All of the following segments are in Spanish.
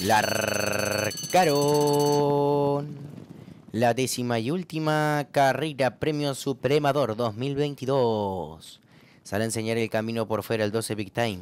La La décima y última carrera Premio Supremador 2022. Sale a enseñar el camino por fuera el 12 Big Time.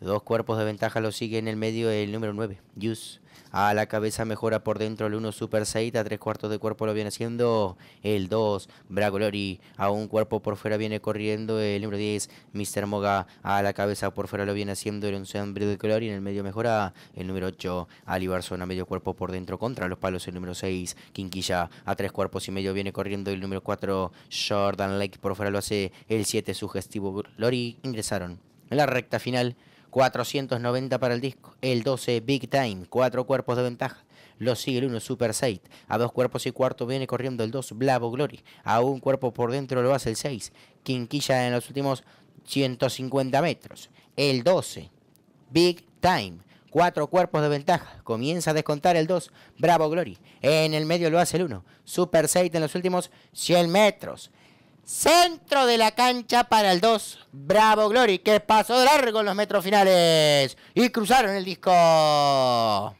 Dos cuerpos de ventaja lo sigue en el medio el número 9, Yus. A la cabeza mejora por dentro el 1 Super Said, a tres cuartos de cuerpo lo viene haciendo el 2 Bragolori, a un cuerpo por fuera viene corriendo el número 10 Mr. Moga, a la cabeza por fuera lo viene haciendo el 11 Bragolori, en el medio mejora el número 8 Ali a medio cuerpo por dentro contra los palos el número 6 Quinquilla, a tres cuerpos y medio viene corriendo el número 4 Jordan Lake, por fuera lo hace el 7 Sugestivo Lori, ingresaron en la recta final. 490 para el disco. El 12 Big Time, cuatro cuerpos de ventaja. Lo sigue el 1 Super Sight, A dos cuerpos y cuarto viene corriendo el 2 Bravo Glory. A un cuerpo por dentro lo hace el 6. Quinquilla en los últimos 150 metros. El 12 Big Time. Cuatro cuerpos de ventaja. Comienza a descontar el 2, Bravo Glory. En el medio lo hace el 1, Super 6 en los últimos 100 metros. Centro de la cancha para el 2. Bravo Glory, que pasó largo en los metros finales. Y cruzaron el disco.